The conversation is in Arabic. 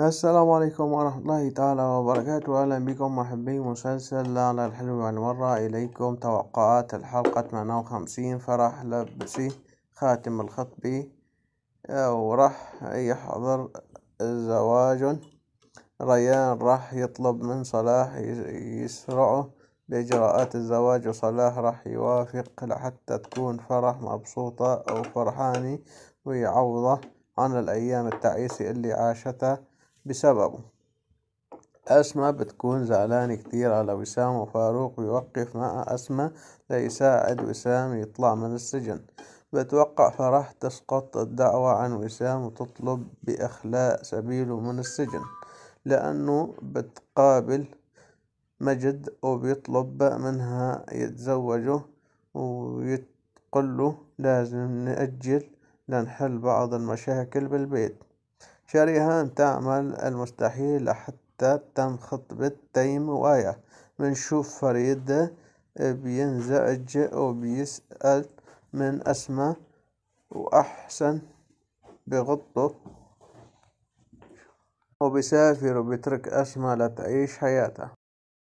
السلام عليكم ورحمة الله تعالى وبركاته أهلا بكم محبي مسلسل لعلى الحلو والمرة إليكم توقعات الحلقة 58 فرح لبسي خاتم الخطبي وراح يحضر زواج ريان راح يطلب من صلاح يسرعه بإجراءات الزواج وصلاح راح يوافق لحتى تكون فرح مبسوطة أو فرحاني ويعوضه عن الأيام التعيسة اللي عاشتها بسببه أسمى بتكون زعلانة كتير على وسام وفاروق بيوقف مع أسمى ليساعد وسام يطلع من السجن بتوقع فرح تسقط الدعوة عن وسام وتطلب بإخلاء سبيله من السجن لأنه بتقابل مجد وبيطلب منها يتزوجه ويتقله لازم نأجل لنحل بعض المشاكل بالبيت شريهان تعمل المستحيل حتى تم خطبة تيم واية بنشوف فريد بينزعج وبيسأل من أسماء وأحسن بغطه وبيسافر وبيترك أسماء لتعيش حياتها